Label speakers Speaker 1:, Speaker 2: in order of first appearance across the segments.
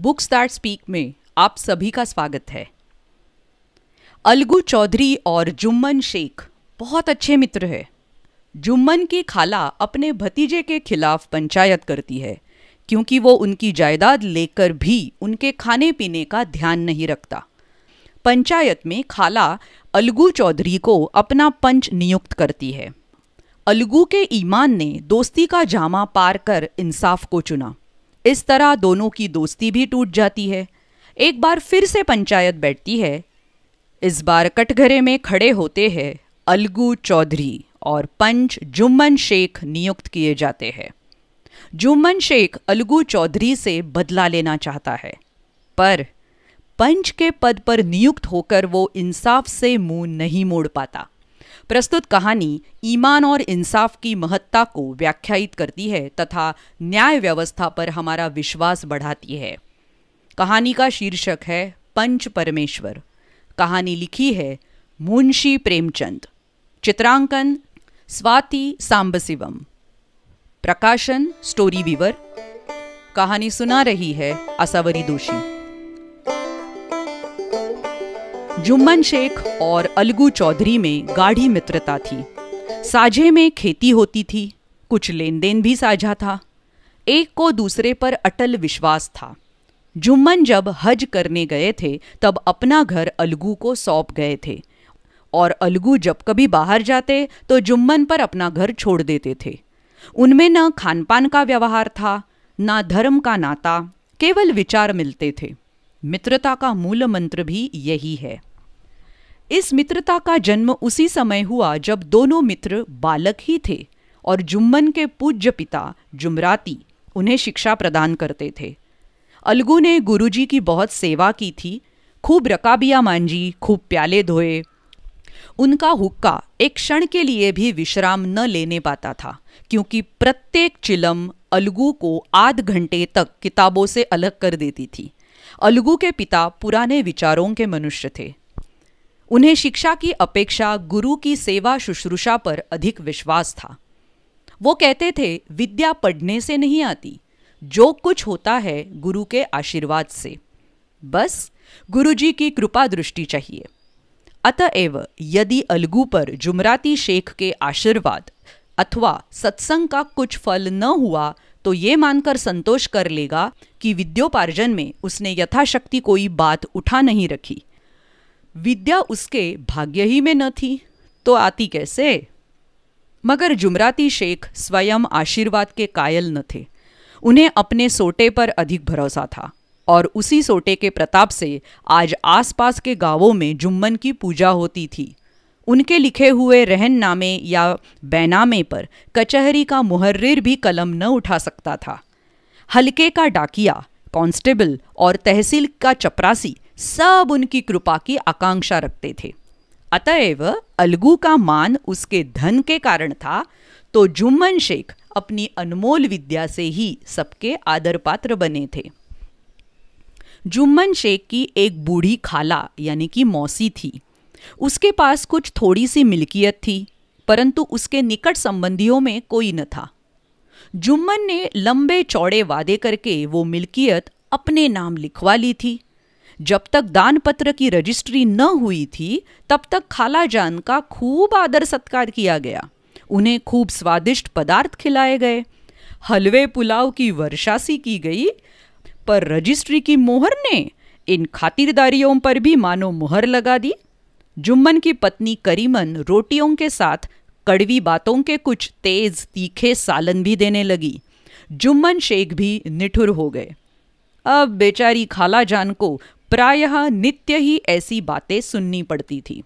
Speaker 1: Books that speak में आप सभी का स्वागत है अलगू चौधरी और जुम्मन शेख बहुत अच्छे मित्र हैं जुम्मन की खाला अपने भतीजे के खिलाफ पंचायत करती है क्योंकि वो उनकी जायदाद लेकर भी उनके खाने पीने का ध्यान नहीं रखता पंचायत में खाला अलगू चौधरी को अपना पंच नियुक्त करती है अलगू के ईमान ने दोस्ती का जामा पार कर इंसाफ को चुना इस तरह दोनों की दोस्ती भी टूट जाती है एक बार फिर से पंचायत बैठती है इस बार कटघरे में खड़े होते हैं अलगू चौधरी और पंच जुम्मन शेख नियुक्त किए जाते हैं जुम्मन शेख अलगू चौधरी से बदला लेना चाहता है पर पंच के पद पर नियुक्त होकर वो इंसाफ से मुंह नहीं मोड़ पाता प्रस्तुत कहानी ईमान और इंसाफ की महत्ता को व्याख्यायित करती है तथा न्याय व्यवस्था पर हमारा विश्वास बढ़ाती है कहानी का शीर्षक है पंच परमेश्वर कहानी लिखी है मुंशी प्रेमचंद चित्रांकन स्वाति सांबशिवम प्रकाशन स्टोरी वीवर कहानी सुना रही है असावरी दोषी जुम्मन शेख और अलगू चौधरी में गाढ़ी मित्रता थी साझे में खेती होती थी कुछ लेन देन भी साझा था एक को दूसरे पर अटल विश्वास था जुम्मन जब हज करने गए थे तब अपना घर अलगू को सौंप गए थे और अलगू जब कभी बाहर जाते तो जुम्मन पर अपना घर छोड़ देते थे उनमें न खानपान का व्यवहार था ना धर्म का नाता केवल विचार मिलते थे मित्रता का मूल मंत्र भी यही है इस मित्रता का जन्म उसी समय हुआ जब दोनों मित्र बालक ही थे और जुम्मन के पूज्य पिता जुमराती उन्हें शिक्षा प्रदान करते थे अलगू ने गुरुजी की बहुत सेवा की थी खूब रकाबिया मांझी खूब प्याले धोए उनका हुक्का एक क्षण के लिए भी विश्राम न लेने पाता था क्योंकि प्रत्येक चिलम अलगू को आध घंटे तक किताबों से अलग कर देती थी अलगू के पिता पुराने विचारों के मनुष्य थे उन्हें शिक्षा की अपेक्षा गुरु की सेवा शुश्रूषा पर अधिक विश्वास था वो कहते थे विद्या पढ़ने से नहीं आती जो कुछ होता है गुरु के आशीर्वाद से बस गुरुजी की कृपा दृष्टि चाहिए अतएव यदि अलगू पर जुमराती शेख के आशीर्वाद अथवा सत्संग का कुछ फल न हुआ तो ये मानकर संतोष कर लेगा कि विद्योपार्जन में उसने यथाशक्ति कोई बात उठा नहीं रखी विद्या उसके भाग्य ही में न थी तो आती कैसे मगर जुमराती शेख स्वयं आशीर्वाद के कायल न थे उन्हें अपने सोटे पर अधिक भरोसा था और उसी सोटे के प्रताप से आज आसपास के गांवों में जुम्मन की पूजा होती थी उनके लिखे हुए रहन नामे या बैनामे पर कचहरी का मुहर्रिर भी कलम न उठा सकता था हलके का डाकिया कांस्टेबल और तहसील का चपरासी सब उनकी कृपा की आकांक्षा रखते थे अतएव अलगू का मान उसके धन के कारण था तो जुम्मन शेख अपनी अनमोल विद्या से ही सबके आदर पात्र बने थे जुम्मन शेख की एक बूढ़ी खाला यानी कि मौसी थी उसके पास कुछ थोड़ी सी मिल्कियत थी परंतु उसके निकट संबंधियों में कोई न था जुम्मन ने लंबे चौड़े वादे करके वो मिल्कियत अपने नाम लिखवा ली थी जब तक दान पत्र की रजिस्ट्री न हुई थी तब तक खाला जान का खूब आदर सत्कार किया गया उन्हें खूब स्वादिष्ट पदार्थ खिलाए गए हलवे पुलाव की वर्षासी की गई पर रजिस्ट्री की मोहर ने इन खातिरदारियों पर भी मानो मोहर लगा दी जुम्मन की पत्नी करीमन रोटियों के साथ कड़वी बातों के कुछ तेज तीखे सालन भी देने लगी जुम्मन शेख भी निठुर हो गए अब बेचारी खाला जान को प्रायः नित्य ही ऐसी बातें सुननी पड़ती थी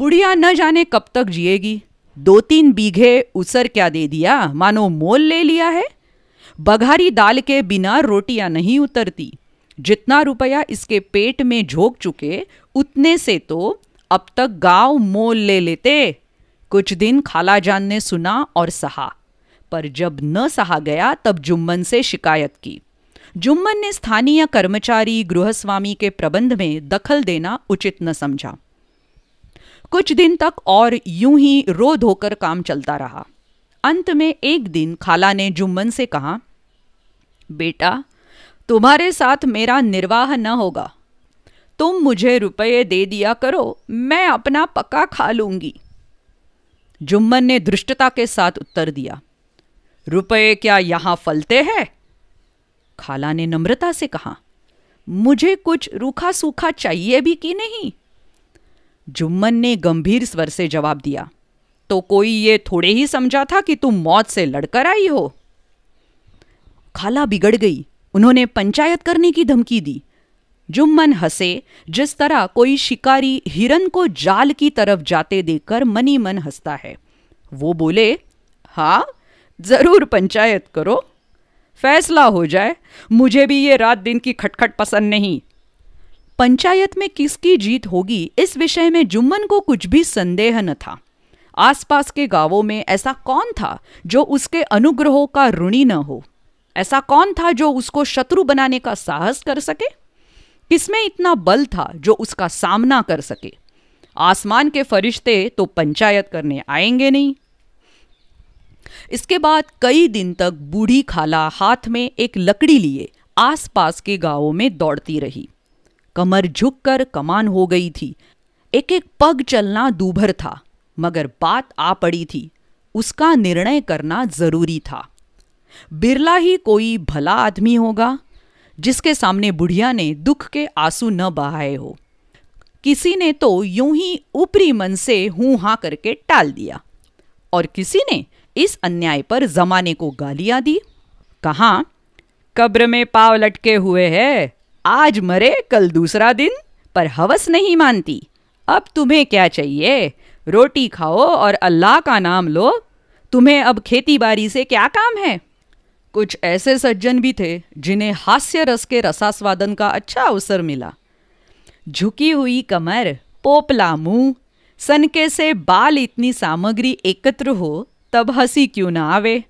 Speaker 1: बुढ़िया न जाने कब तक जिएगी दो तीन बीघे उसर क्या दे दिया मानो मोल ले लिया है बघारी दाल के बिना रोटियां नहीं उतरती जितना रुपया इसके पेट में झोंक चुके उतने से तो अब तक गांव मोल ले लेते कुछ दिन खाला जान ने सुना और सहा पर जब न सहा गया तब जुम्मन से शिकायत की जुम्मन ने स्थानीय कर्मचारी गृहस्वामी के प्रबंध में दखल देना उचित न समझा कुछ दिन तक और यूं ही रो धोकर काम चलता रहा अंत में एक दिन खाला ने जुम्मन से कहा बेटा तुम्हारे साथ मेरा निर्वाह न होगा तुम मुझे रुपये दे दिया करो मैं अपना पक्का खा लूंगी जुम्मन ने दृष्टता के साथ उत्तर दिया रुपये क्या यहां फलते हैं खाला ने नम्रता से कहा मुझे कुछ रूखा सूखा चाहिए भी कि नहीं जुम्मन ने गंभीर स्वर से जवाब दिया तो कोई ये थोड़े ही समझा था कि तुम मौत से लड़कर आई हो खाला बिगड़ गई उन्होंने पंचायत करने की धमकी दी जुम्मन हंसे जिस तरह कोई शिकारी हिरन को जाल की तरफ जाते देखकर मनी मन हंसता है वो बोले हाँ जरूर पंचायत करो फैसला हो जाए मुझे भी ये रात दिन की खटखट पसंद नहीं पंचायत में किसकी जीत होगी इस विषय में जुम्मन को कुछ भी संदेह न था आसपास के गांवों में ऐसा कौन था जो उसके अनुग्रहों का ऋणी न हो ऐसा कौन था जो उसको शत्रु बनाने का साहस कर सके किसमें इतना बल था जो उसका सामना कर सके आसमान के फरिश्ते तो पंचायत करने आएंगे नहीं इसके बाद कई दिन तक बूढ़ी खाला हाथ में एक लकड़ी लिए आसपास के गांवों में दौड़ती रही कमर झुककर कमान हो गई थी एक एक पग चलना दूभर था मगर बात आ पड़ी थी उसका निर्णय करना जरूरी था बिरला ही कोई भला आदमी होगा जिसके सामने बुढ़िया ने दुख के आंसू न बहाए हो किसी ने तो यूं ही ऊपरी मन से हूं हां करके टाल दिया और किसी ने इस अन्याय पर जमाने को गालियां दी कहा कब्र में पाव लटके हुए है आज मरे कल दूसरा दिन पर हवस नहीं मानती अब तुम्हें क्या चाहिए रोटी खाओ और अल्लाह का नाम लो तुम्हें अब खेती बाड़ी से क्या काम है कुछ ऐसे सज्जन भी थे जिन्हें हास्य रस के रसास्वादन का अच्छा अवसर मिला झुकी हुई कमर पोपला मुंह सनके से बाल इतनी सामग्री एकत्र हो तब हंसी क्यों ना आवे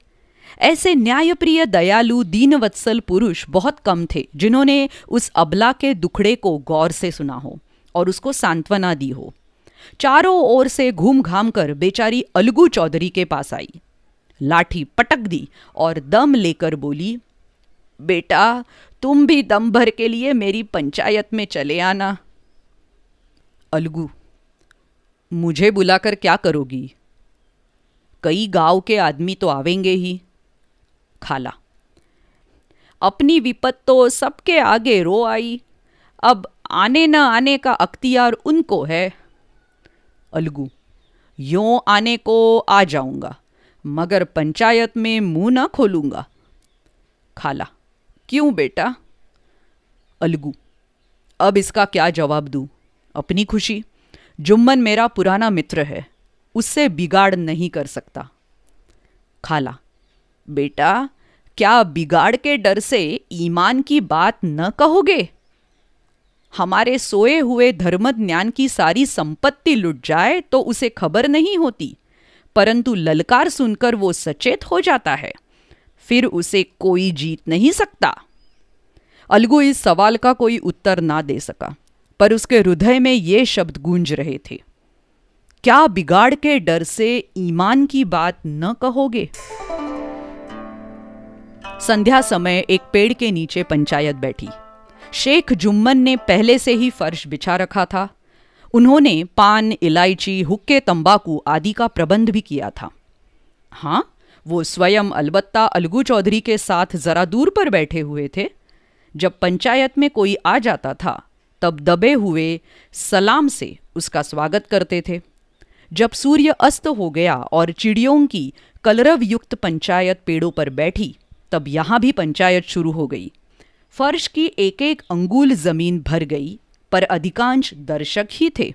Speaker 1: ऐसे न्यायप्रिय दयालु दीनवत्सल पुरुष बहुत कम थे जिन्होंने उस अबला के दुखड़े को गौर से सुना हो और उसको सांत्वना दी हो चारों ओर से घूम घाम कर बेचारी अलगू चौधरी के पास आई लाठी पटक दी और दम लेकर बोली बेटा तुम भी दम भर के लिए मेरी पंचायत में चले आना अलगू मुझे बुलाकर क्या करोगी कई गांव के आदमी तो आवेंगे ही खाला अपनी विपत तो सबके आगे रो आई अब आने न आने का अख्तियार उनको है अलगू यो आने को आ जाऊंगा मगर पंचायत में मुंह ना खोलूंगा खाला क्यों बेटा अलगू अब इसका क्या जवाब दू अपनी खुशी जुम्मन मेरा पुराना मित्र है उससे बिगाड़ नहीं कर सकता खाला बेटा क्या बिगाड़ के डर से ईमान की बात न कहोगे हमारे सोए हुए धर्म ज्ञान की सारी संपत्ति लुट जाए तो उसे खबर नहीं होती परंतु ललकार सुनकर वो सचेत हो जाता है फिर उसे कोई जीत नहीं सकता अलगू इस सवाल का कोई उत्तर ना दे सका पर उसके हृदय में ये शब्द गूंज रहे थे क्या बिगाड़ के डर से ईमान की बात न कहोगे संध्या समय एक पेड़ के नीचे पंचायत बैठी शेख जुम्मन ने पहले से ही फर्श बिछा रखा था उन्होंने पान इलायची हुक्के तंबाकू आदि का प्रबंध भी किया था हाँ वो स्वयं अलबत्ता अलगू चौधरी के साथ जरा दूर पर बैठे हुए थे जब पंचायत में कोई आ जाता था तब दबे हुए सलाम से उसका स्वागत करते थे जब सूर्य अस्त हो गया और चिड़ियों की कलरव युक्त पंचायत पेड़ों पर बैठी तब यहां भी पंचायत शुरू हो गई फर्श की एक एक अंगुल जमीन भर गई पर अधिकांश दर्शक ही थे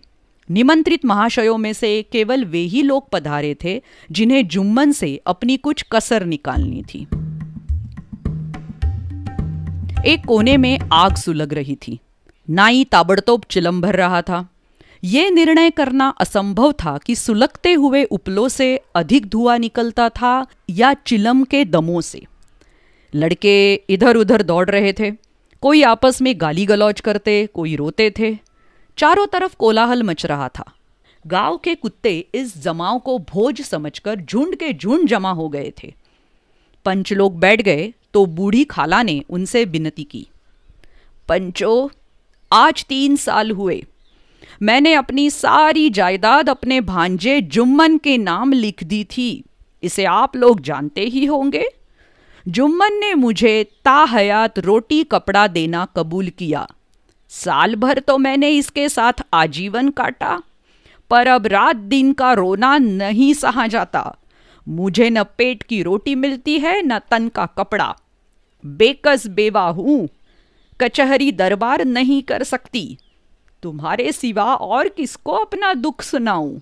Speaker 1: निमंत्रित महाशयों में से केवल वे ही लोग पधारे थे जिन्हें जुम्मन से अपनी कुछ कसर निकालनी थी एक कोने में आग सुलग रही थी नाई ताबड़तोब चिलम भर रहा था ये निर्णय करना असंभव था कि सुलगते हुए उपलों से अधिक धुआं निकलता था या चिलम के दमों से लड़के इधर उधर दौड़ रहे थे कोई आपस में गाली गलौज करते कोई रोते थे चारों तरफ कोलाहल मच रहा था गांव के कुत्ते इस जमाव को भोज समझकर झुंड के झुंड जमा हो गए थे पंच लोग बैठ गए तो बूढ़ी खाला ने उनसे विनती की पंचो आज तीन साल हुए मैंने अपनी सारी जायदाद अपने भांजे जुम्मन के नाम लिख दी थी इसे आप लोग जानते ही होंगे जुम्मन ने मुझे ताहयात रोटी कपड़ा देना कबूल किया साल भर तो मैंने इसके साथ आजीवन काटा पर अब रात दिन का रोना नहीं सहा जाता मुझे न पेट की रोटी मिलती है न तन का कपड़ा बेकस बेवा हूं कचहरी दरबार नहीं कर सकती तुम्हारे सिवा और किसको अपना दुख सुनाऊं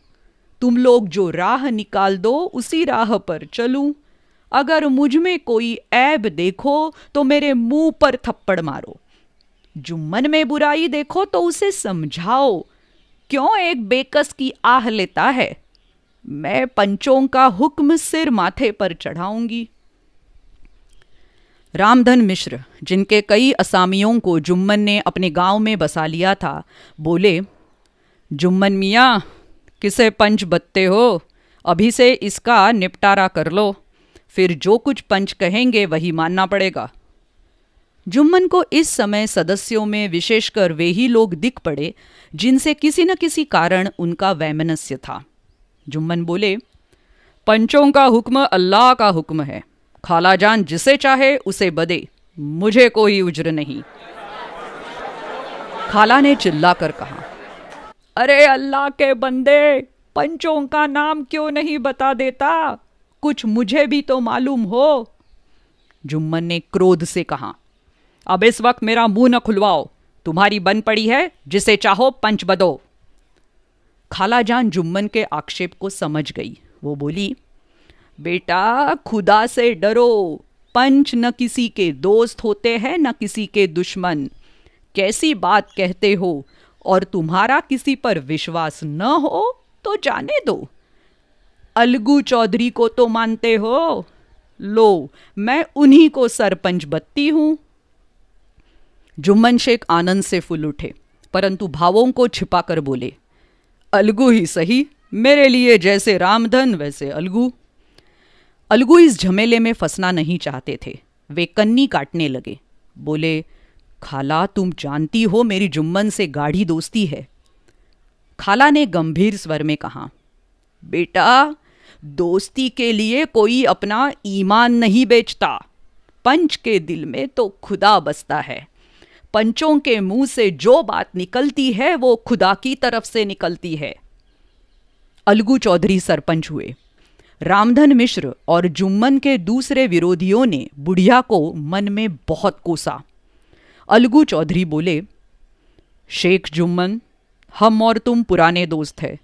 Speaker 1: तुम लोग जो राह निकाल दो उसी राह पर चलूं अगर मुझ में कोई ऐब देखो तो मेरे मुंह पर थप्पड़ मारो जुम्मन में बुराई देखो तो उसे समझाओ क्यों एक बेकस की आह लेता है मैं पंचों का हुक्म सिर माथे पर चढ़ाऊंगी रामधन मिश्र जिनके कई असामियों को जुम्मन ने अपने गांव में बसा लिया था बोले जुम्मन मियाँ किसे पंच बत्ते हो अभी से इसका निपटारा कर लो फिर जो कुछ पंच कहेंगे वही मानना पड़ेगा जुम्मन को इस समय सदस्यों में विशेषकर वे ही लोग दिख पड़े जिनसे किसी न किसी कारण उनका वैमनस्य था जुम्मन बोले पंचों का हुक्म अल्लाह का हुक्म है खालाजान जिसे चाहे उसे बदे मुझे कोई उज्र नहीं खाला ने चिल्लाकर कहा अरे अल्लाह के बंदे पंचों का नाम क्यों नहीं बता देता कुछ मुझे भी तो मालूम हो जुम्मन ने क्रोध से कहा अब इस वक्त मेरा मुंह न खुलवाओ तुम्हारी बन पड़ी है जिसे चाहो पंच बदो खालाजान जुम्मन के आक्षेप को समझ गई वो बोली बेटा खुदा से डरो पंच न किसी के दोस्त होते हैं न किसी के दुश्मन कैसी बात कहते हो और तुम्हारा किसी पर विश्वास न हो तो जाने दो अलगू चौधरी को तो मानते हो लो मैं उन्हीं को सरपंच बत्ती हूं जुम्मन शेख आनंद से फुल उठे परंतु भावों को छिपाकर बोले अलगू ही सही मेरे लिए जैसे रामधन वैसे अलगू अलगू इस झमेले में फंसना नहीं चाहते थे वे कन्नी काटने लगे बोले खाला तुम जानती हो मेरी जुम्मन से गाढ़ी दोस्ती है खाला ने गंभीर स्वर में कहा बेटा दोस्ती के लिए कोई अपना ईमान नहीं बेचता पंच के दिल में तो खुदा बसता है पंचों के मुंह से जो बात निकलती है वो खुदा की तरफ से निकलती है अलगू चौधरी सरपंच हुए रामधन मिश्र और जुम्मन के दूसरे विरोधियों ने बुढ़िया को मन में बहुत कोसा अलगू चौधरी बोले शेख जुम्मन हम और तुम पुराने दोस्त हैं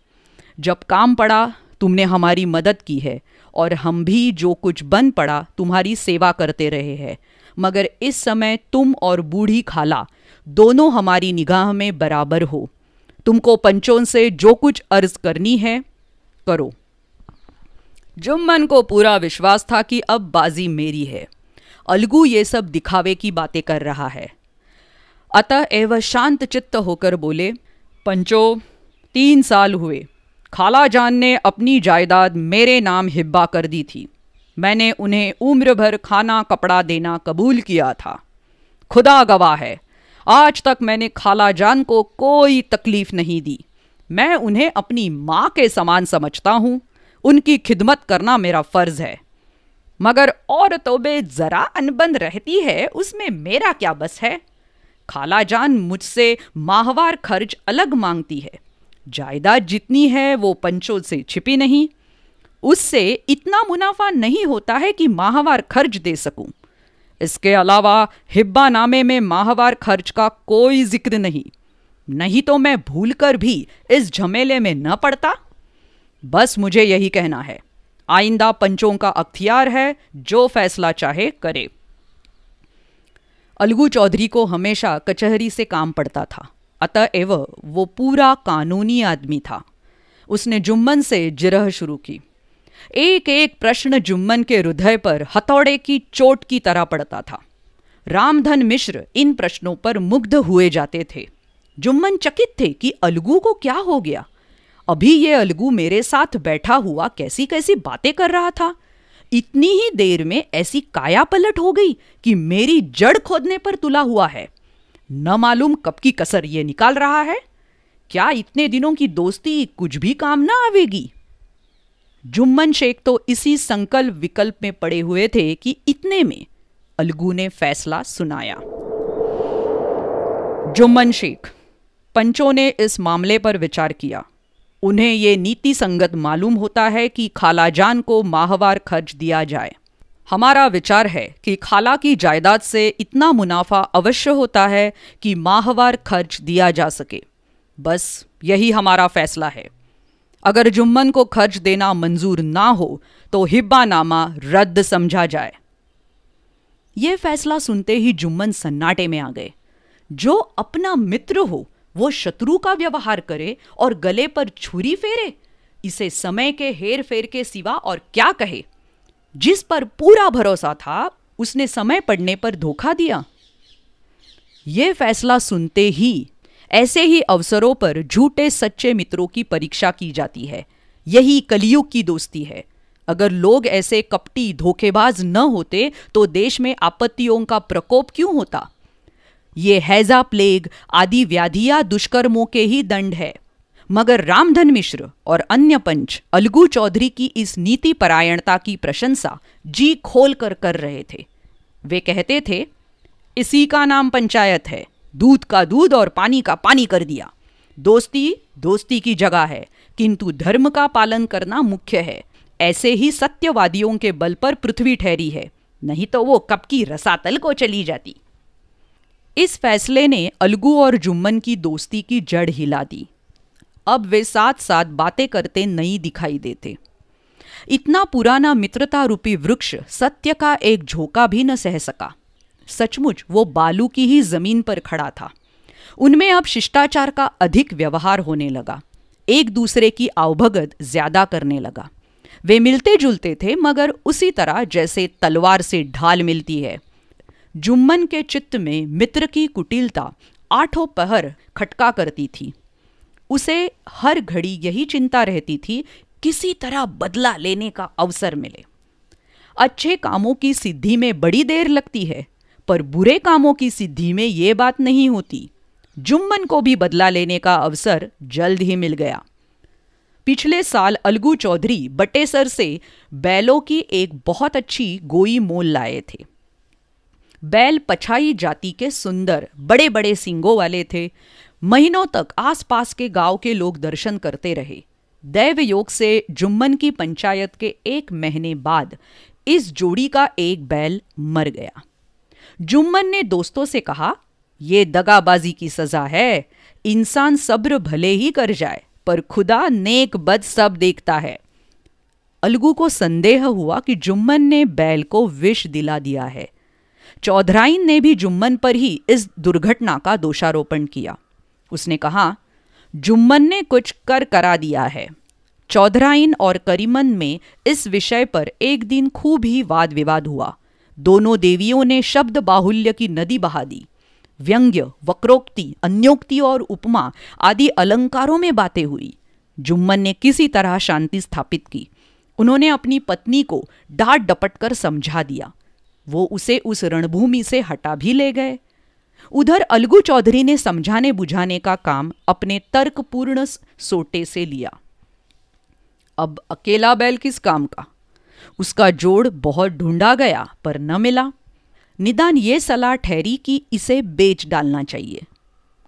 Speaker 1: जब काम पड़ा तुमने हमारी मदद की है और हम भी जो कुछ बन पड़ा तुम्हारी सेवा करते रहे हैं मगर इस समय तुम और बूढ़ी खाला दोनों हमारी निगाह में बराबर हो तुमको पंचों से जो कुछ अर्ज करनी है करो जुम्मन को पूरा विश्वास था कि अब बाजी मेरी है अलगू ये सब दिखावे की बातें कर रहा है अतः एवं शांत चित्त होकर बोले पंचो तीन साल हुए खाला जान ने अपनी जायदाद मेरे नाम हिब्बा कर दी थी मैंने उन्हें उम्र भर खाना कपड़ा देना कबूल किया था खुदा गवाह है आज तक मैंने खाला जान को कोई तकलीफ नहीं दी मैं उन्हें अपनी माँ के समान समझता हूँ उनकी खिदमत करना मेरा फ़र्ज़ है मगर औरतों में ज़रा अनबन रहती है उसमें मेरा क्या बस है खाला जान मुझसे माहवार खर्च अलग मांगती है जायदाद जितनी है वो पंचों से छिपी नहीं उससे इतना मुनाफा नहीं होता है कि माहवार खर्च दे सकूं। इसके अलावा हिब्बा नामे में माहवार खर्च का कोई जिक्र नहीं नहीं तो मैं भूलकर भी इस झमेले में न पड़ता बस मुझे यही कहना है आइंदा पंचों का अख्तियार है जो फैसला चाहे करे अलगू चौधरी को हमेशा कचहरी से काम पड़ता था अतएव वो पूरा कानूनी आदमी था उसने जुम्मन से जिरह शुरू की एक एक प्रश्न जुम्मन के हृदय पर हथौड़े की चोट की तरह पड़ता था रामधन मिश्र इन प्रश्नों पर मुग्ध हुए जाते थे जुम्मन चकित थे कि अलगू को क्या हो गया अभी ये अलगू मेरे साथ बैठा हुआ कैसी कैसी बातें कर रहा था इतनी ही देर में ऐसी काया पलट हो गई कि मेरी जड़ खोदने पर तुला हुआ है न मालूम कब की कसर ये निकाल रहा है क्या इतने दिनों की दोस्ती कुछ भी काम ना आवेगी जुम्मन शेख तो इसी संकल्प विकल्प में पड़े हुए थे कि इतने में अलगू ने फैसला सुनाया जुम्मन शेख पंचों ने इस मामले पर विचार किया उन्हें ये नीति संगत मालूम होता है कि खालाजान को माहवार खर्च दिया जाए हमारा विचार है कि खाला की जायदाद से इतना मुनाफा अवश्य होता है कि माहवार खर्च दिया जा सके बस यही हमारा फैसला है अगर जुम्मन को खर्च देना मंजूर ना हो तो हिब्बानामा रद्द समझा जाए यह फैसला सुनते ही जुम्मन सन्नाटे में आ गए जो अपना मित्र हो वो शत्रु का व्यवहार करे और गले पर छुरी फेरे इसे समय के हेर फेर के सिवा और क्या कहे जिस पर पूरा भरोसा था उसने समय पड़ने पर धोखा दिया ये फैसला सुनते ही ऐसे ही अवसरों पर झूठे सच्चे मित्रों की परीक्षा की जाती है यही कलियुग की दोस्ती है अगर लोग ऐसे कपटी धोखेबाज न होते तो देश में आपत्तियों का प्रकोप क्यों होता ये हैजा प्लेग आदि व्याधिया दुष्कर्मों के ही दंड है मगर रामधन मिश्र और अन्य पंच अलगू चौधरी की इस नीति परायणता की प्रशंसा जी खोल कर कर रहे थे वे कहते थे इसी का नाम पंचायत है दूध का दूध और पानी का पानी कर दिया दोस्ती दोस्ती की जगह है किंतु धर्म का पालन करना मुख्य है ऐसे ही सत्यवादियों के बल पर पृथ्वी ठहरी है नहीं तो वो कब की रसातल को चली जाती इस फैसले ने अलगू और जुम्मन की दोस्ती की जड़ हिला दी अब वे साथ साथ बातें करते नहीं दिखाई देते इतना पुराना मित्रता रूपी वृक्ष सत्य का एक झोंका भी न सह सका सचमुच वो बालू की ही जमीन पर खड़ा था उनमें अब शिष्टाचार का अधिक व्यवहार होने लगा एक दूसरे की आवभगत ज्यादा करने लगा वे मिलते जुलते थे मगर उसी तरह जैसे तलवार से ढाल मिलती है जुम्मन के चित्त में मित्र की कुटिलता आठों पहर खटका करती थी उसे हर घड़ी यही चिंता रहती थी किसी तरह बदला लेने का अवसर मिले अच्छे कामों की सिद्धि में बड़ी देर लगती है पर बुरे कामों की सिद्धि में ये बात नहीं होती जुम्मन को भी बदला लेने का अवसर जल्द ही मिल गया पिछले साल अलगू चौधरी बटेसर से बैलों की एक बहुत अच्छी गोई मोल लाए थे बैल पछाई जाति के सुंदर बड़े बड़े सिंगों वाले थे महीनों तक आसपास के गांव के लोग दर्शन करते रहे दैव योग से जुम्मन की पंचायत के एक महीने बाद इस जोड़ी का एक बैल मर गया जुम्मन ने दोस्तों से कहा यह दगाबाजी की सजा है इंसान सब्र भले ही कर जाए पर खुदा नेक बद सब देखता है अलगू को संदेह हुआ कि जुम्मन ने बैल को विष दिला दिया है चौधराइन ने भी जुम्मन पर ही इस दुर्घटना का दोषारोपण किया उसने कहा जुम्मन ने कुछ कर करा दिया है चौधराइन और करीमन में इस विषय पर एक दिन खूब ही वाद विवाद हुआ दोनों देवियों ने शब्द बाहुल्य की नदी बहा दी व्यंग्य वक्रोक्ति अन्योक्ति और उपमा आदि अलंकारों में बातें हुई जुम्मन ने किसी तरह शांति स्थापित की उन्होंने अपनी पत्नी को डांट डपट कर समझा दिया वो उसे उस रणभूमि से हटा भी ले गए उधर अलगू चौधरी ने समझाने बुझाने का काम अपने तर्कपूर्ण सोटे से लिया अब अकेला बैल किस काम का उसका जोड़ बहुत ढूंढा गया पर न मिला निदान ये सलाह ठहरी कि इसे बेच डालना चाहिए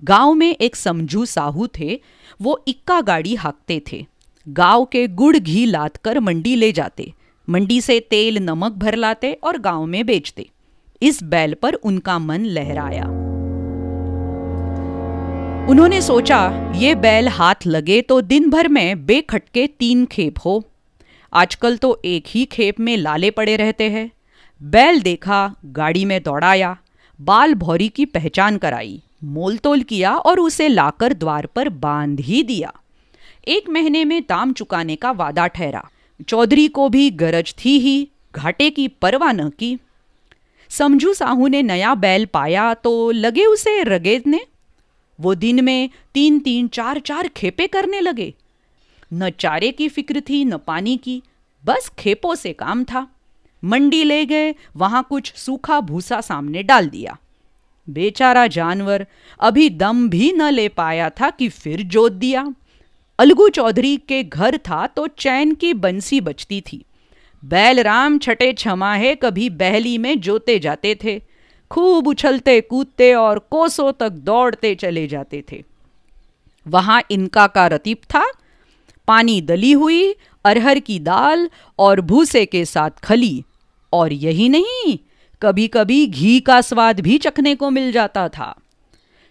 Speaker 1: गांव में एक समझू साहू थे वो इक्का गाड़ी हाँकते थे गांव के गुड़ घी लाद कर मंडी ले जाते मंडी से तेल नमक भर लाते और गांव में बेचते इस बैल पर उनका मन लहराया उन्होंने सोचा ये बैल हाथ लगे तो दिन भर में बेखटके तीन खेप हो आजकल तो एक ही खेप में लाले पड़े रहते हैं बैल देखा गाड़ी में दौड़ाया बाल भौरी की पहचान कराई मोल तोल किया और उसे लाकर द्वार पर बांध ही दिया एक महीने में दाम चुकाने का वादा ठहरा चौधरी को भी गरज थी ही घाटे की परवाह न की समझू साहू ने नया बैल पाया तो लगे उसे ने वो दिन में तीन तीन चार चार खेपे करने लगे न चारे की फिक्र थी न पानी की बस खेपों से काम था मंडी ले गए वहां कुछ सूखा भूसा सामने डाल दिया बेचारा जानवर अभी दम भी न ले पाया था कि फिर जोत दिया अलगू चौधरी के घर था तो चैन की बंसी बचती थी बैलराम छठे छमाहे कभी बहली में जोते जाते थे खूब उछलते कूदते और कोसों तक दौड़ते चले जाते थे वहां इनका का रतीब था पानी दली हुई अरहर की दाल और भूसे के साथ खली और यही नहीं कभी कभी घी का स्वाद भी चखने को मिल जाता था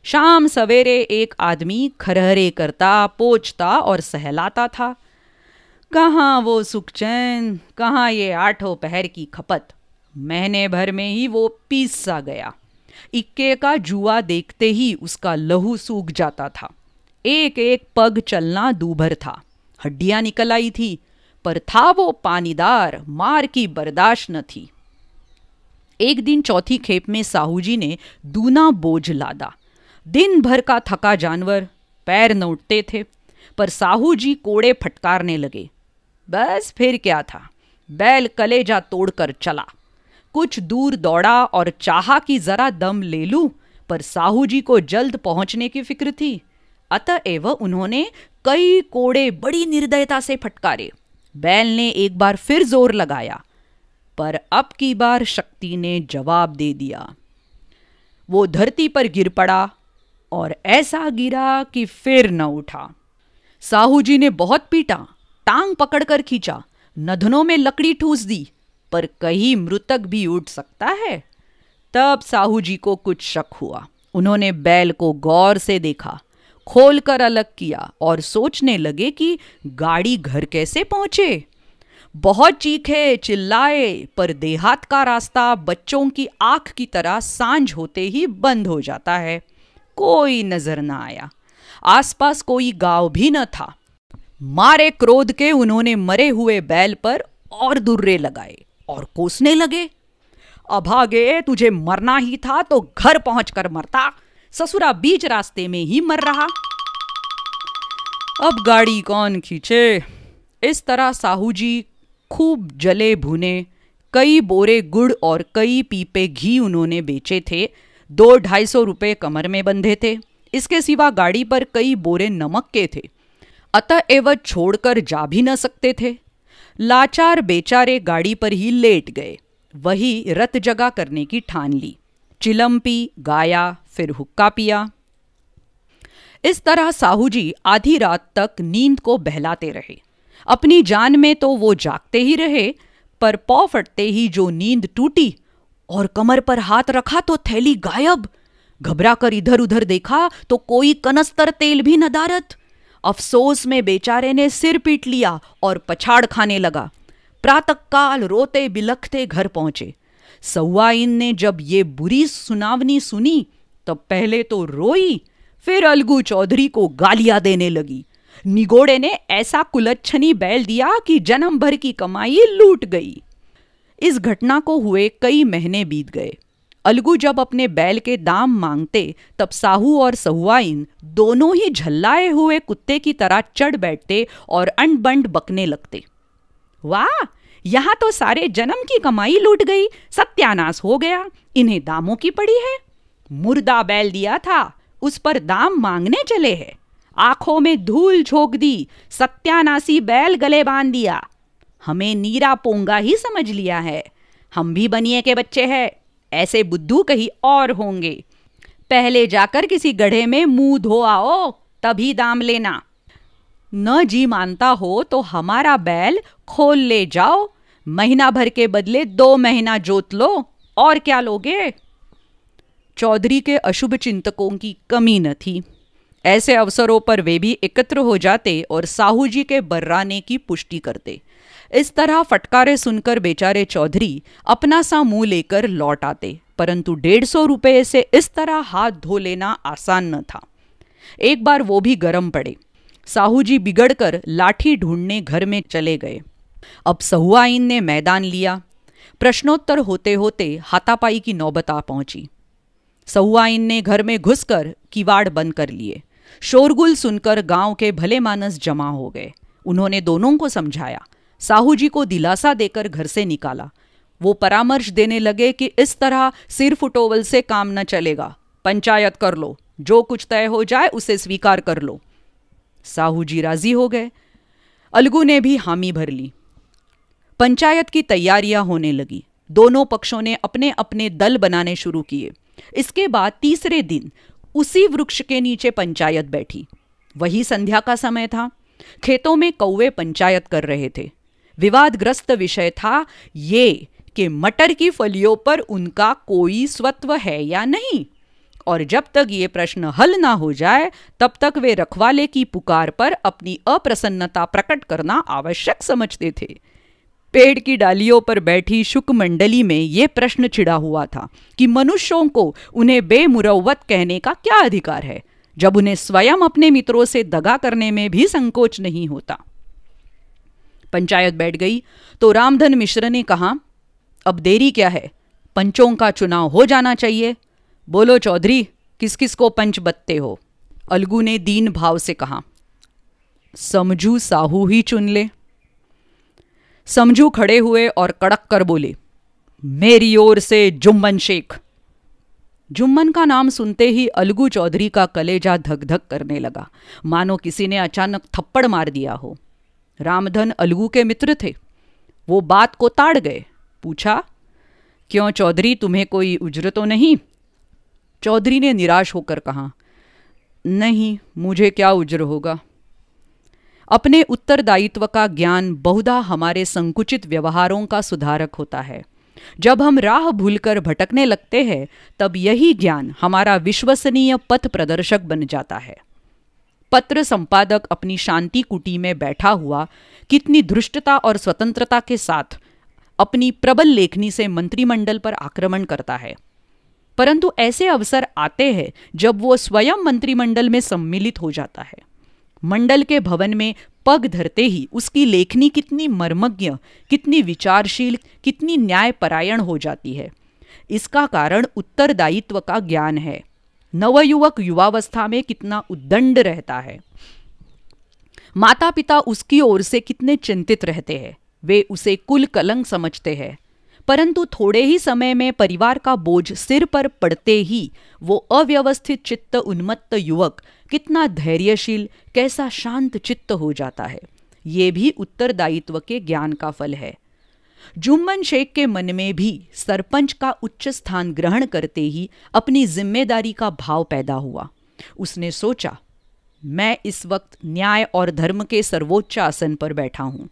Speaker 1: शाम सवेरे एक आदमी खरहरे करता पोचता और सहलाता था कहाँ वो सुखचैन कहाँ ये आठों पहर की खपत महीने भर में ही वो पीस सा गया इक्के का जुआ देखते ही उसका लहू सूख जाता था एक एक पग चलना दूभर था हड्डियां निकल आई थी पर था वो पानीदार मार की बर्दाश्त न थी एक दिन चौथी खेप में साहू जी ने दूना बोझ लादा दिन भर का थका जानवर पैर न उठते थे पर साहू जी कोड़े फटकारने लगे बस फिर क्या था बैल कलेजा तोड़कर चला कुछ दूर दौड़ा और चाहा कि जरा दम ले लूं पर साहू जी को जल्द पहुंचने की फिक्र थी अतएव उन्होंने कई कोड़े बड़ी निर्दयता से फटकारे बैल ने एक बार फिर जोर लगाया पर अब की बार शक्ति ने जवाब दे दिया वो धरती पर गिर पड़ा और ऐसा गिरा कि फिर न उठा साहू जी ने बहुत पीटा टांग पकड़कर खींचा नधनों में लकड़ी ठूस दी पर कहीं मृतक भी उठ सकता है तब साहू जी को कुछ शक हुआ उन्होंने बैल को गौर से देखा खोलकर अलग किया और सोचने लगे कि गाड़ी घर कैसे पहुंचे बहुत चीखे चिल्लाए पर देहात का रास्ता बच्चों की आंख की तरह सांझ होते ही बंद हो जाता है कोई नजर ना आया आसपास कोई गांव भी न था मारे क्रोध के उन्होंने मरे हुए बैल पर और दुर्रे लगाए और कोसने लगे अभागे तुझे मरना ही था तो घर पहुंचकर मरता ससुरा बीच रास्ते में ही मर रहा अब गाड़ी कौन खींचे इस तरह साहू जी खूब जले भुने कई बोरे गुड़ और कई पीपे घी उन्होंने बेचे थे दो ढाई सौ रुपये कमर में बंधे थे इसके सिवा गाड़ी पर कई बोरे नमक के थे अतः एवं छोड़कर जा भी न सकते थे लाचार बेचारे गाड़ी पर ही लेट गए वही रत जगा करने की ठान ली चिलम पी गाया फिर हुक्का पिया इस तरह साहू जी आधी रात तक नींद को बहलाते रहे अपनी जान में तो वो जागते ही रहे पर पौ फटते ही जो नींद टूटी और कमर पर हाथ रखा तो थैली गायब घबरा कर इधर उधर देखा तो कोई कनस्तर तेल भी नदारत अफसोस में बेचारे ने सिर पीट लिया और पछाड़ खाने लगा प्रातःकाल रोते बिलखते घर पहुंचे सौवाइन ने जब ये बुरी सुनावनी सुनी तब पहले तो रोई फिर अलगू चौधरी को गालियां देने लगी निगोड़े ने ऐसा कुलच्छनी बैल दिया कि जन्म भर की कमाई लूट गई इस घटना को हुए कई महीने बीत गए अलगू जब अपने बैल के दाम मांगते तब साहू और सहुआइन दोनों ही झल्लाए हुए कुत्ते की तरह चढ़ बैठते और अनबंड बकने लगते वाह यहाँ तो सारे जन्म की कमाई लूट गई सत्यानाश हो गया इन्हें दामों की पड़ी है मुर्दा बैल दिया था उस पर दाम मांगने चले हैं आंखों में धूल झोंक दी सत्यानाशी बैल गले बांध दिया हमें नीरा पोंगा ही समझ लिया है हम भी बनिए के बच्चे हैं ऐसे बुद्धू कहीं और होंगे पहले जाकर किसी गढ़े में मुंह धो आओ तभी दाम लेना न जी मानता हो तो हमारा बैल खोल ले जाओ महीना भर के बदले दो महीना जोत लो और क्या लोगे चौधरी के अशुभ चिंतकों की कमी न थी ऐसे अवसरों पर वे भी एकत्र हो जाते और साहू जी के बर्राने की पुष्टि करते इस तरह फटकारे सुनकर बेचारे चौधरी अपना सा मुंह लेकर लौट आते परंतु डेढ़ सौ रुपये से इस तरह हाथ धो लेना आसान न था एक बार वो भी गरम पड़े साहू जी बिगड़कर लाठी ढूंढने घर में चले गए अब सहुआइन ने मैदान लिया प्रश्नोत्तर होते होते हाथापाई की नौबत आ पहुंची सहुआइन ने घर में घुसकर किवाड़ बंद कर लिए शोरगुल सुनकर गांव के भले मानस जमा हो गए उन्होंने दोनों को समझाया साहू जी को दिलासा देकर घर से निकाला वो परामर्श देने लगे कि इस तरह सिर फुटोवल से काम न चलेगा पंचायत कर लो जो कुछ तय हो जाए उसे स्वीकार कर लो साहू जी राजी हो गए अलगू ने भी हामी भर ली पंचायत की तैयारियां होने लगी दोनों पक्षों ने अपने अपने दल बनाने शुरू किए इसके बाद तीसरे दिन उसी वृक्ष के नीचे पंचायत बैठी वही संध्या का समय था खेतों में कौवे पंचायत कर रहे थे विवादग्रस्त विषय था ये कि मटर की फलियों पर उनका कोई स्वत्व है या नहीं और जब तक ये प्रश्न हल ना हो जाए तब तक वे रखवाले की पुकार पर अपनी अप्रसन्नता प्रकट करना आवश्यक समझते थे पेड़ की डालियों पर बैठी शुक मंडली में ये प्रश्न छिड़ा हुआ था कि मनुष्यों को उन्हें बेमुरवत कहने का क्या अधिकार है जब उन्हें स्वयं अपने मित्रों से दगा करने में भी संकोच नहीं होता पंचायत बैठ गई तो रामधन मिश्र ने कहा अब देरी क्या है पंचों का चुनाव हो जाना चाहिए बोलो चौधरी किस किस को पंच बत्ते हो अलगू ने दीन भाव से कहा समझू साहू ही चुन ले समझू खड़े हुए और कड़क कर बोले मेरी ओर से जुम्मन शेख जुम्मन का नाम सुनते ही अलगू चौधरी का कलेजा धक धक करने लगा मानो किसी ने अचानक थप्पड़ मार दिया हो रामधन अलगू के मित्र थे वो बात को ताड़ गए पूछा क्यों चौधरी तुम्हें कोई उजर तो नहीं चौधरी ने निराश होकर कहा नहीं मुझे क्या उज्र होगा अपने उत्तरदायित्व का ज्ञान बहुधा हमारे संकुचित व्यवहारों का सुधारक होता है जब हम राह भूलकर भटकने लगते हैं तब यही ज्ञान हमारा विश्वसनीय पथ प्रदर्शक बन जाता है पत्र संपादक अपनी शांति कुटी में बैठा हुआ कितनी धृष्टता और स्वतंत्रता के साथ अपनी प्रबल लेखनी से मंत्रिमंडल पर आक्रमण करता है परंतु ऐसे अवसर आते हैं जब वो स्वयं मंत्रिमंडल में सम्मिलित हो जाता है मंडल के भवन में पग धरते ही उसकी लेखनी कितनी मर्मज्ञ कितनी विचारशील कितनी न्यायपरायण हो जाती है इसका कारण उत्तरदायित्व का ज्ञान है नवयुवक युवावस्था में कितना उदंड रहता है माता पिता उसकी ओर से कितने चिंतित रहते हैं वे उसे कुल कलंक समझते हैं परंतु थोड़े ही समय में परिवार का बोझ सिर पर पड़ते ही वो अव्यवस्थित चित्त उन्मत्त युवक कितना धैर्यशील कैसा शांत चित्त हो जाता है ये भी उत्तरदायित्व के ज्ञान का फल है जुम्मन शेख के मन में भी सरपंच का उच्च स्थान ग्रहण करते ही अपनी जिम्मेदारी का भाव पैदा हुआ उसने सोचा मैं इस वक्त न्याय और धर्म के सर्वोच्च आसन पर बैठा हूं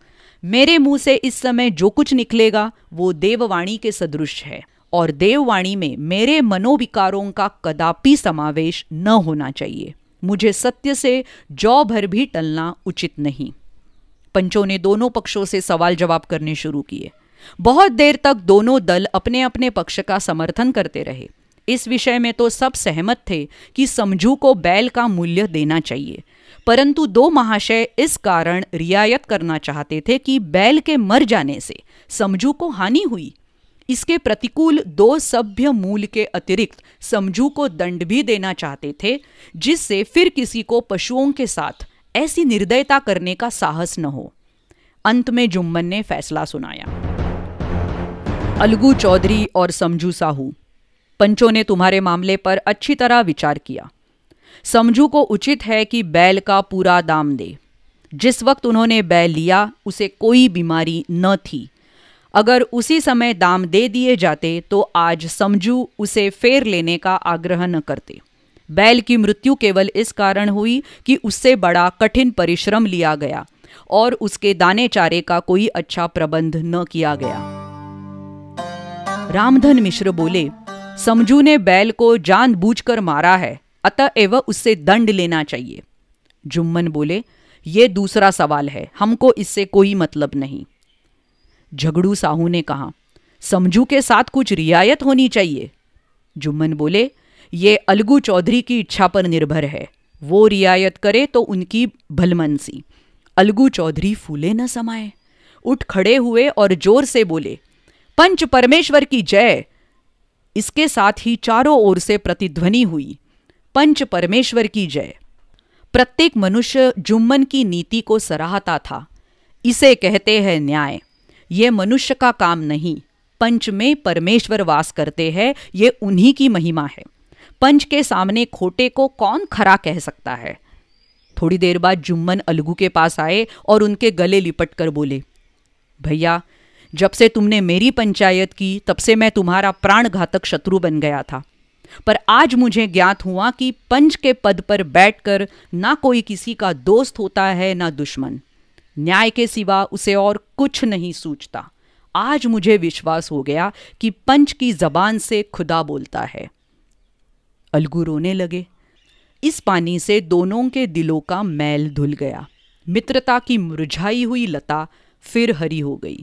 Speaker 1: मेरे मुंह से इस समय जो कुछ निकलेगा वो देववाणी के सदृश है और देववाणी में मेरे मनोविकारों का कदापि समावेश न होना चाहिए मुझे सत्य से जौ भर भी टलना उचित नहीं पंचों ने दोनों पक्षों से सवाल जवाब करने शुरू किए बहुत देर तक दोनों दल अपने अपने पक्ष का समर्थन करते रहे इस विषय में तो सब सहमत थे कि समझू को बैल का मूल्य देना चाहिए परंतु दो महाशय इस कारण रियायत करना चाहते थे कि बैल के मर जाने से समझू को हानि हुई इसके प्रतिकूल दो सभ्य मूल के अतिरिक्त समझू को दंड भी देना चाहते थे जिससे फिर किसी को पशुओं के साथ ऐसी निर्दयता करने का साहस न हो अंत में जुम्मन ने फैसला सुनाया अलगू चौधरी और समझू साहू पंचों ने तुम्हारे मामले पर अच्छी तरह विचार किया समझू को उचित है कि बैल का पूरा दाम दे जिस वक्त उन्होंने बैल लिया उसे कोई बीमारी न थी अगर उसी समय दाम दे दिए जाते तो आज समझू उसे फेर लेने का आग्रह न करते बैल की मृत्यु केवल इस कारण हुई कि उससे बड़ा कठिन परिश्रम लिया गया और उसके दाने चारे का कोई अच्छा प्रबंध न किया गया रामधन मिश्र बोले समझू ने बैल को जानबूझकर मारा है अतः एवं उससे दंड लेना चाहिए जुम्मन बोले ये दूसरा सवाल है हमको इससे कोई मतलब नहीं झगड़ू साहू ने कहा समझू के साथ कुछ रियायत होनी चाहिए जुम्मन बोले ये अलगू चौधरी की इच्छा पर निर्भर है वो रियायत करे तो उनकी भलमनसी अलगू चौधरी फूले न समाये उठ खड़े हुए और जोर से बोले पंच परमेश्वर की जय इसके साथ ही चारों ओर से प्रतिध्वनि हुई पंच परमेश्वर की जय प्रत्येक मनुष्य जुम्मन की नीति को सराहता था इसे कहते हैं न्याय ये मनुष्य का काम नहीं पंच में परमेश्वर वास करते हैं ये उन्हीं की महिमा है पंच के सामने खोटे को कौन खरा कह सकता है थोड़ी देर बाद जुम्मन अलगू के पास आए और उनके गले लिपट कर बोले भैया जब से तुमने मेरी पंचायत की तब से मैं तुम्हारा प्राण घातक शत्रु बन गया था पर आज मुझे ज्ञात हुआ कि पंच के पद पर बैठकर ना कोई किसी का दोस्त होता है ना दुश्मन न्याय के सिवा उसे और कुछ नहीं सूझता आज मुझे विश्वास हो गया कि पंच की जबान से खुदा बोलता है अलगू रोने लगे इस पानी से दोनों के दिलों का मैल धुल गया मित्रता की मुरझाई हुई लता फिर हरी हो गई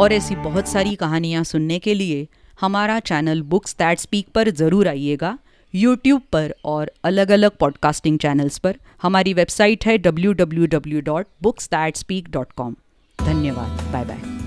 Speaker 1: और ऐसी बहुत सारी कहानियाँ सुनने के लिए हमारा चैनल बुक्स दैट स्पीक पर ज़रूर आइएगा यूट्यूब पर और अलग अलग पॉडकास्टिंग चैनल्स पर हमारी वेबसाइट है W W W dot books that speak dot com धन्यवाद बाय बाय